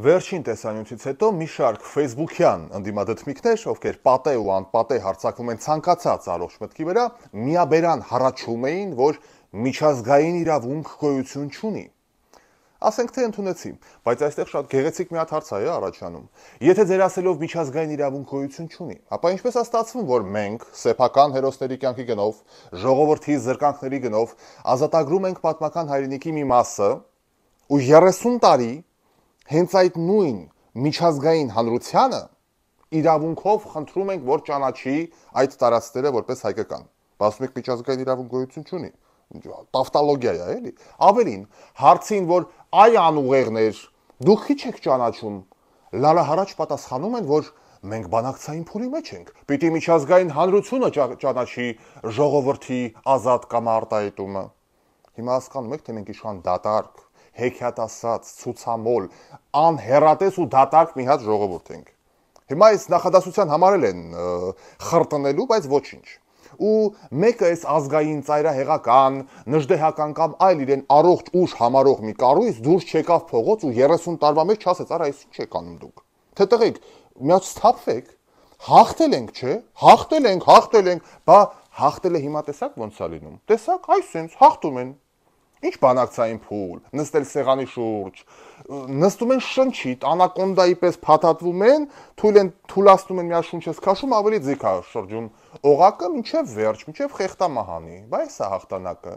Վերջին տեսանյութից հետո մի շարք Facebook-յան ընդդիմադդմիկներ, ովքեր պատե ու անպատե հարցակվում են ցանկացած առողջ մտքի վրա, միաբերան հառաչում էին, որ միջազգային իրավունք գոյություն չունի։ Ասենք թե ընդունեցի, բայց այստեղ շատ գեղեցիկ մի հատ հարց է առաջանում։ Եթե ձեր ասելով միջազգային իրավունք գոյություն չունի, ապա ինչպես է ստացվում, որ մենք սեփական հերոսների կյանքի գնով, ժողովրդի զրկանքների գնով ազատագրում ենք պատմական հայրենիքի մի մասը ու 30 տարի հենց այդ նույն միջազգային հանրությանը իրավունքով խնդրում ենք, որ ճանաչի այդ տարածքները որպես հայկական։ Բայց ասում եք միջազգային իրավունք գոյություն չունի։ Տավտալոգիա է, էլի։ Ավելին, հարցին, որ այ անուղեղներ, դուք քիչ եք ճանաչում, լարահարաճ պատասխանում են, որ մենք բանակցային փուլի մեջ ենք։ Պիտի միջազգային հանրությունը ճանաչի ժողովրդի ազատ կամ արտահայտումը։ Հիմա հասկանում եք, թե մենք իշխան դատարկ հեքիաթասած, ցուցամոլ, անհերատես ու դատարկ մի հատ ժողովուրդ ենք։ Հիմա այս նախադասության համարել են խրտնելու, բայց ոչինչ ու մեկը այս ազգային ծայրահեղական, նժդեհական կամ այլ իրեն առողջ ուժ համարող մի կառույց դուրս չեկավ փողոց ու 30 տարվա մեջ չասեց, արա այս ինչ եք անում դուք։ Թե տղեկ, միած սթափվեք, հաղթել ենք, չէ՞։ Հաղթել ենք, հաղթել ենք, բա հաղթելը հիմա տեսակ ոնց է լինում։ Տեսակ, այսպես հաղթում են, Ինչ բանակցային փուլ, նստել սեղանի շուրջ, նստում են շնչիտ, անակոնդայի պես փաթաթվում են, թույլ են թուլացնում են միաշունչես քաշում, ավելի ձիգ է շրջում օղակը, ինչև վերջ, ինչև խեղտամահանի։ Բա էս է հաղթանակը։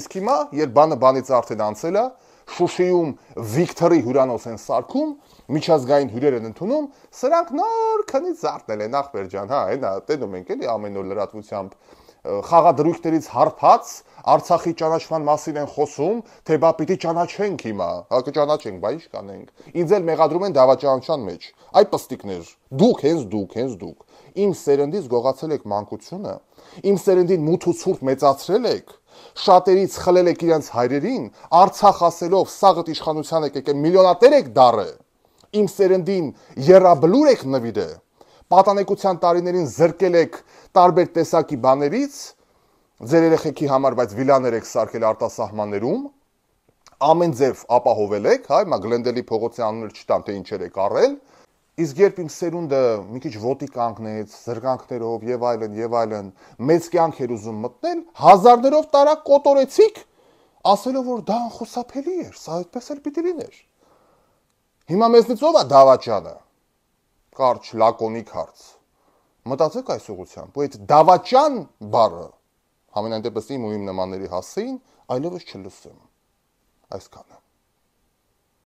Իսկ հիմա, երբ բանը բանից արդեն անցել է, Շուշիում Վիկտորի հյուրանոց են սարքում, միջազգային հյուրեր են ընդունում, սրանք նոր քնից զարթնել են ախպեր ջան, հա, այնա տենում ենք էլի ամեն օր լրատվությամբ խաղադրույքներից հարփած Արցախի ճանաչման մասին են խոսում, թե բա պիտի ճանաչենք հիմա, հա կճանաչենք, բա ինչ կանենք։ Ինձ էլ մեղադրում են դավաճանության մեջ։ Այ պստիկներ, դուք հենց դուք, հենց դուք։ Իմ սերնդից գողացել եք մանկությունը, իմ սերնդին մութ ու ցուրտ մեծացրել եք, շատերից խլել եք իրենց հայրերին, Արցախ ասելով սաղդ իշխանության եք եկել, միլիոնատեր եք դառը։ Իմ սերնդին երաբլուր եք նվիրել պատանեկության տարիներին զրկել եք տարբեր տեսակի բաներից ձեր երեխեքի համար, բայց վիլաներ եք սարքել արտասահմաններում, ամեն ձև ապահովել եք, հայ, մա գլենդելի փողոցի անունը չտամ, թե ինչեր եք առել, Իսկ երբ իմ սերունդը մի քիչ ոտի կանգնեց, զրկանքներով եւ այլն եւ այլն, մեծ կյանք էր ուզում մտնել, հազարներով տարակ կոտորեցիք, ասելով որ դա անխուսափելի էր, սա այդպես էլ պիտի լիներ։ Հիմա մեզնից ով է դավաճանը կարճ լակոնիկ հարց։ Մտածեք այս ուղությամբ, որ այդ դավաճան բառը համենայն դեպս իմ ու իմ նմանների հասցեին այլևս չլսեմ։ Այսքանը։